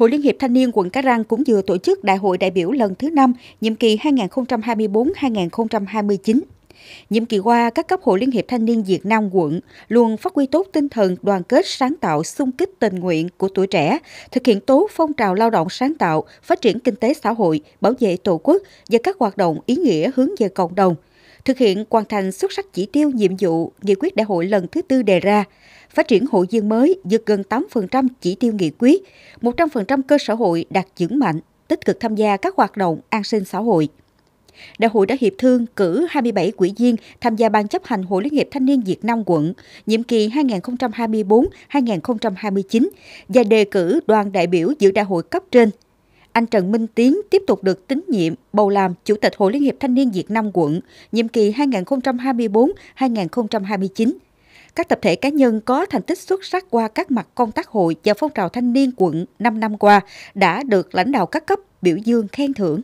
Hội Liên hiệp Thanh niên quận Cái Răng cũng vừa tổ chức Đại hội đại biểu lần thứ 5, nhiệm kỳ 2024-2029. Nhiệm kỳ qua, các cấp hội Liên hiệp Thanh niên Việt Nam quận luôn phát huy tốt tinh thần đoàn kết sáng tạo xung kích tình nguyện của tuổi trẻ, thực hiện tốt phong trào lao động sáng tạo, phát triển kinh tế xã hội, bảo vệ tổ quốc và các hoạt động ý nghĩa hướng về cộng đồng – thực hiện hoàn thành xuất sắc chỉ tiêu nhiệm vụ nghị quyết đại hội lần thứ tư đề ra, phát triển hội viên mới vượt gần 8% chỉ tiêu nghị quyết, 100% cơ sở hội đạt vững mạnh, tích cực tham gia các hoạt động an sinh xã hội. Đại hội đã hiệp thương cử 27 quỹ viên tham gia Ban chấp hành Hội Liên hiệp Thanh niên Việt Nam quận, nhiệm kỳ 2024-2029 và đề cử đoàn đại biểu dự đại hội cấp trên anh Trần Minh Tiến tiếp tục được tín nhiệm bầu làm Chủ tịch Hội Liên hiệp Thanh niên Việt Nam quận, nhiệm kỳ 2024-2029. Các tập thể cá nhân có thành tích xuất sắc qua các mặt công tác hội và phong trào thanh niên quận 5 năm qua đã được lãnh đạo các cấp biểu dương khen thưởng.